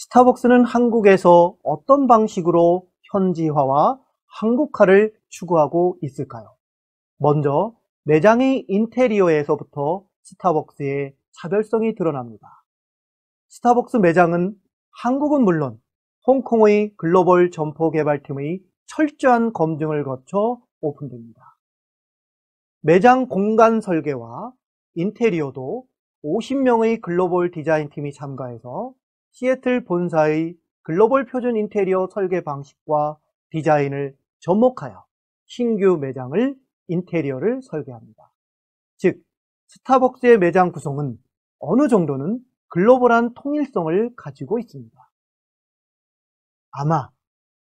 스타벅스는 한국에서 어떤 방식으로 현지화와 한국화를 추구하고 있을까요? 먼저 매장의 인테리어에서부터 스타벅스의 차별성이 드러납니다. 스타벅스 매장은 한국은 물론 홍콩의 글로벌 점포 개발팀의 철저한 검증을 거쳐 오픈됩니다. 매장 공간 설계와 인테리어도 50명의 글로벌 디자인팀이 참가해서 시애틀 본사의 글로벌 표준 인테리어 설계 방식과 디자인을 접목하여 신규 매장을 인테리어를 설계합니다. 즉, 스타벅스의 매장 구성은 어느 정도는 글로벌한 통일성을 가지고 있습니다. 아마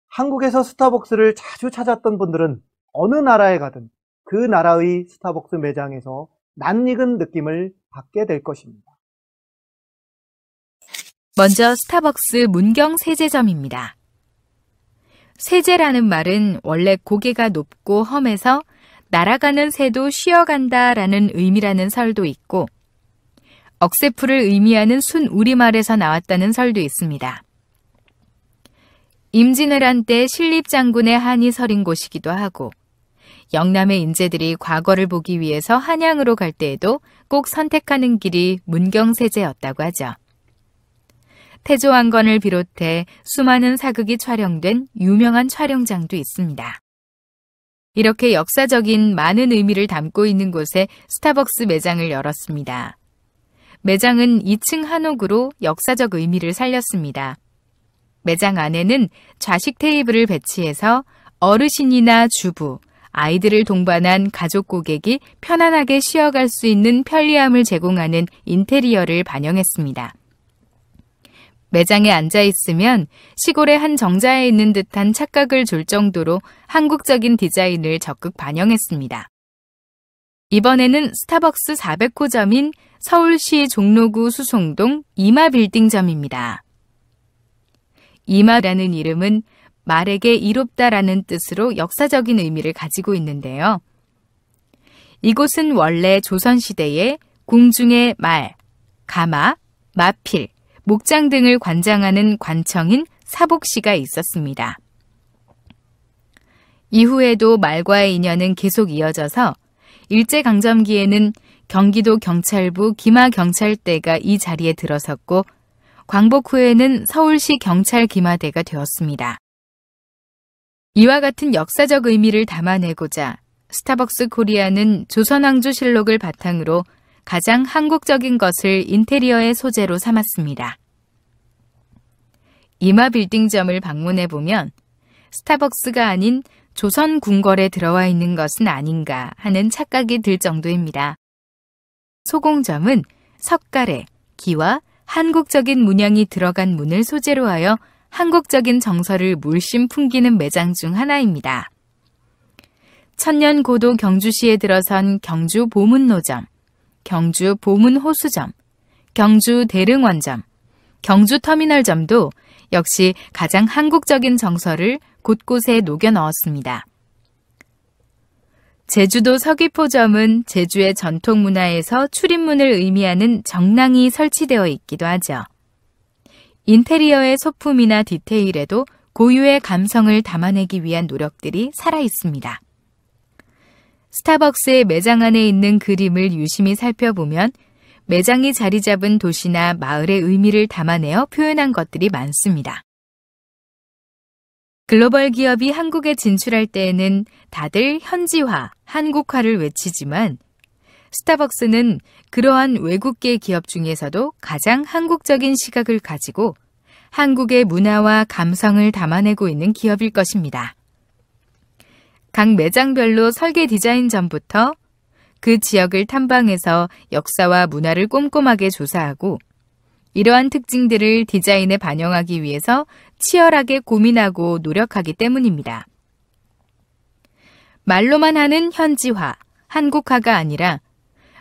한국에서 스타벅스를 자주 찾았던 분들은 어느 나라에 가든 그 나라의 스타벅스 매장에서 낯익은 느낌을 받게 될 것입니다. 먼저 스타벅스 문경 세제점입니다. 세제라는 말은 원래 고개가 높고 험해서 날아가는 새도 쉬어간다 라는 의미라는 설도 있고 억새풀을 의미하는 순 우리말에서 나왔다는 설도 있습니다. 임진왜란 때 신립장군의 한이 서린 곳이기도 하고 영남의 인재들이 과거를 보기 위해서 한양으로 갈 때에도 꼭 선택하는 길이 문경세제였다고 하죠. 태조왕건을 비롯해 수많은 사극이 촬영된 유명한 촬영장도 있습니다. 이렇게 역사적인 많은 의미를 담고 있는 곳에 스타벅스 매장을 열었습니다. 매장은 2층 한옥으로 역사적 의미를 살렸습니다. 매장 안에는 좌식 테이블을 배치해서 어르신이나 주부, 아이들을 동반한 가족 고객이 편안하게 쉬어갈 수 있는 편리함을 제공하는 인테리어를 반영했습니다. 매장에 앉아 있으면 시골의 한 정자에 있는 듯한 착각을 줄 정도로 한국적인 디자인을 적극 반영했습니다. 이번에는 스타벅스 400호점인 서울시 종로구 수송동 이마 빌딩점입니다. 이마라는 이름은 말에게 이롭다라는 뜻으로 역사적인 의미를 가지고 있는데요. 이곳은 원래 조선시대에 궁중의 말, 가마, 마필, 목장 등을 관장하는 관청인 사복씨가 있었습니다. 이후에도 말과의 인연은 계속 이어져서 일제강점기에는 경기도 경찰부 기마경찰대가 이 자리에 들어섰고 광복 후에는 서울시 경찰 기마대가 되었습니다. 이와 같은 역사적 의미를 담아내고자 스타벅스 코리아는 조선왕조실록을 바탕으로 가장 한국적인 것을 인테리어의 소재로 삼았습니다. 이마 빌딩점을 방문해 보면 스타벅스가 아닌 조선 궁궐에 들어와 있는 것은 아닌가 하는 착각이 들 정도입니다. 소공점은 석가래, 기와 한국적인 문양이 들어간 문을 소재로 하여 한국적인 정서를 물씬 풍기는 매장 중 하나입니다. 천년 고도 경주시에 들어선 경주 보문노점, 경주 보문호수점, 경주 대릉원점, 경주터미널점도 역시 가장 한국적인 정서를 곳곳에 녹여 넣었습니다. 제주도 서귀포점은 제주의 전통 문화에서 출입문을 의미하는 정낭이 설치되어 있기도 하죠. 인테리어의 소품이나 디테일에도 고유의 감성을 담아내기 위한 노력들이 살아 있습니다. 스타벅스의 매장 안에 있는 그림을 유심히 살펴보면 매장이 자리 잡은 도시나 마을의 의미를 담아내어 표현한 것들이 많습니다. 글로벌 기업이 한국에 진출할 때에는 다들 현지화, 한국화를 외치지만 스타벅스는 그러한 외국계 기업 중에서도 가장 한국적인 시각을 가지고 한국의 문화와 감성을 담아내고 있는 기업일 것입니다. 각 매장별로 설계 디자인 전부터 그 지역을 탐방해서 역사와 문화를 꼼꼼하게 조사하고 이러한 특징들을 디자인에 반영하기 위해서 치열하게 고민하고 노력하기 때문입니다. 말로만 하는 현지화, 한국화가 아니라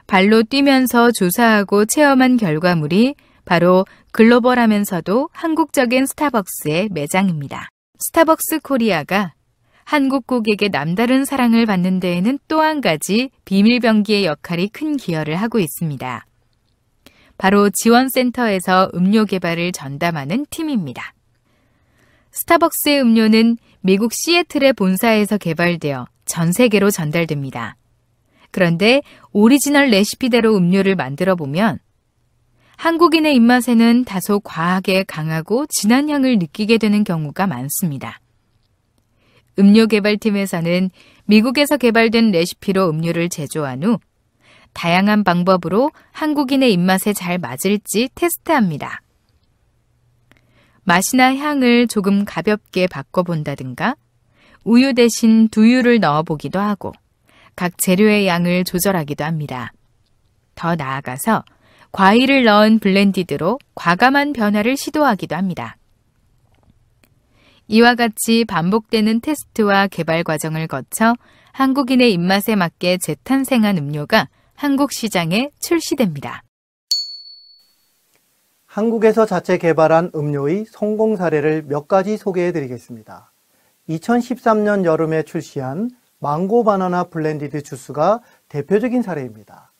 발로 뛰면서 조사하고 체험한 결과물이 바로 글로벌하면서도 한국적인 스타벅스의 매장입니다. 스타벅스 코리아가 한국 곡에게 남다른 사랑을 받는 데에는 또 한 가지 비밀병기의 역할이 큰 기여를 하고 있습니다. 바로 지원센터에서 음료 개발을 전담하는 팀입니다. 스타벅스의 음료는 미국 시애틀의 본사에서 개발되어 전 세계로 전달됩니다. 그런데 오리지널 레시피대로 음료를 만들어 보면 한국인의 입맛에는 다소 과하게 강하고 진한 향을 느끼게 되는 경우가 많습니다. 음료 개발팀에서는 미국에서 개발된 레시피로 음료를 제조한 후 다양한 방법으로 한국인의 입맛에 잘 맞을지 테스트합니다. 맛이나 향을 조금 가볍게 바꿔본다든가 우유 대신 두유를 넣어보기도 하고 각 재료의 양을 조절하기도 합니다. 더 나아가서 과일을 넣은 블렌디드로 과감한 변화를 시도하기도 합니다. 이와 같이 반복되는 테스트와 개발 과정을 거쳐 한국인의 입맛에 맞게 재탄생한 음료가 한국 시장에 출시됩니다. 한국에서 자체 개발한 음료의 성공 사례를 몇 가지 소개해 드리겠습니다. 2013년 여름에 출시한 망고 바나나 블렌디드 주스가 대표적인 사례입니다.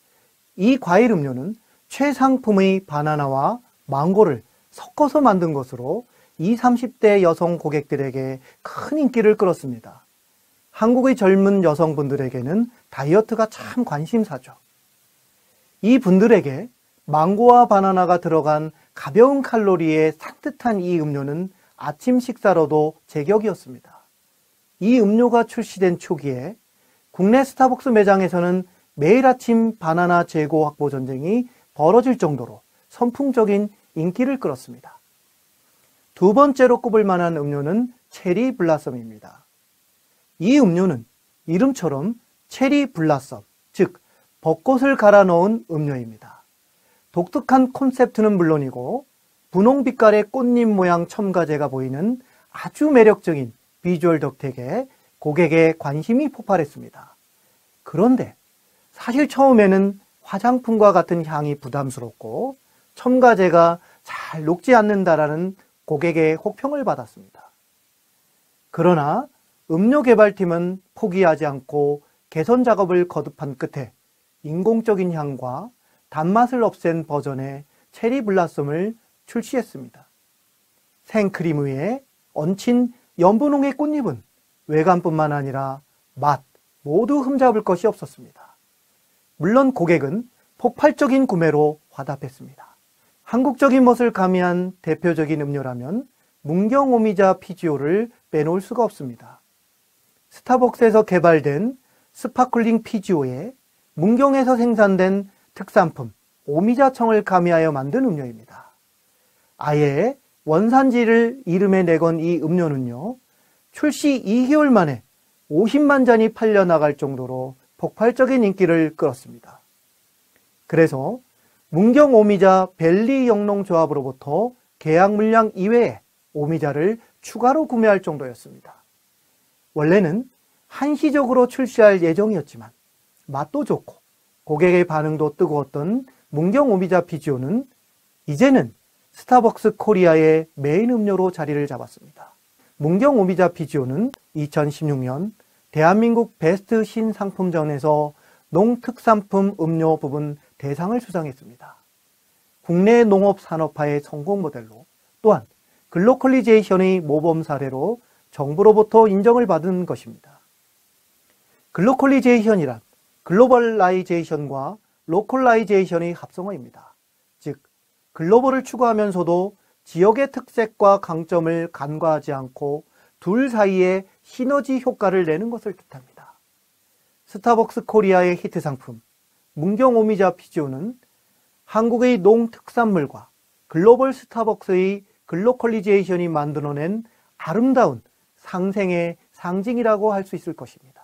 이 과일 음료는 최상품의 바나나와 망고를 섞어서 만든 것으로 20, 30대 여성 고객들에게 큰 인기를 끌었습니다. 한국의 젊은 여성분들에게는 다이어트가 참 관심사죠. 이 분들에게 망고와 바나나가 들어간 가벼운 칼로리의 산뜻한 이 음료는 아침 식사로도 제격이었습니다. 이 음료가 출시된 초기에 국내 스타벅스 매장에서는 매일 아침 바나나 재고 확보 전쟁이 벌어질 정도로 선풍적인 인기를 끌었습니다. 두 번째로 꼽을 만한 음료는 체리 블라썸입니다. 이 음료는 이름처럼 체리 블라썸, 즉 벚꽃을 갈아 넣은 음료입니다. 독특한 콘셉트는 물론이고 분홍 빛깔의 꽃잎 모양 첨가제가 보이는 아주 매력적인 비주얼 덕택에 고객의 관심이 폭발했습니다. 그런데 사실 처음에는 화장품과 같은 향이 부담스럽고 첨가제가 잘 녹지 않는다라는 고객의 혹평을 받았습니다. 그러나 음료 개발팀은 포기하지 않고 개선 작업을 거듭한 끝에 인공적인 향과 단맛을 없앤 버전의 체리 블라썸을 출시했습니다. 생크림 위에 얹힌 연분홍의 꽃잎은 외관뿐만 아니라 맛 모두 흠잡을 것이 없었습니다. 물론 고객은 폭발적인 구매로 화답했습니다. 한국적인 멋을 가미한 대표적인 음료라면 문경 오미자 피지오를 빼놓을 수가 없습니다. 스타벅스에서 개발된 스파클링 피지오에 문경에서 생산된 특산품 오미자청을 가미하여 만든 음료입니다. 아예 원산지를 이름에 내건 이 음료는요. 출시 2개월 만에 50만 잔이 팔려나갈 정도로 폭발적인 인기를 끌었습니다. 그래서 문경 오미자 벨리 영농조합으로부터 계약 물량 이외에 오미자를 추가로 구매할 정도였습니다. 원래는 한시적으로 출시할 예정이었지만 맛도 좋고 고객의 반응도 뜨거웠던 문경 오미자 비지오는 이제는 스타벅스 코리아의 메인 음료로 자리를 잡았습니다. 문경 오미자 비지오는 2016년 대한민국 베스트 신상품전에서 농특산품 음료 부분 대상을 수상했습니다. 국내 농업 산업화의 성공 모델로 또한 글로컬리제이션의 모범 사례로 정부로부터 인정을 받은 것입니다. 글로컬리제이션이란 글로벌라이제이션과 로컬라이제이션의 합성어입니다. 즉, 글로벌을 추구하면서도 지역의 특색과 강점을 간과하지 않고 둘 사이에 시너지 효과를 내는 것을 뜻합니다. 스타벅스 코리아의 히트 상품 문경오미자 피지오는 한국의 농특산물과 글로벌 스타벅스의 글로컬리제이션이 만들어낸 아름다운 상생의 상징이라고 할 수 있을 것입니다.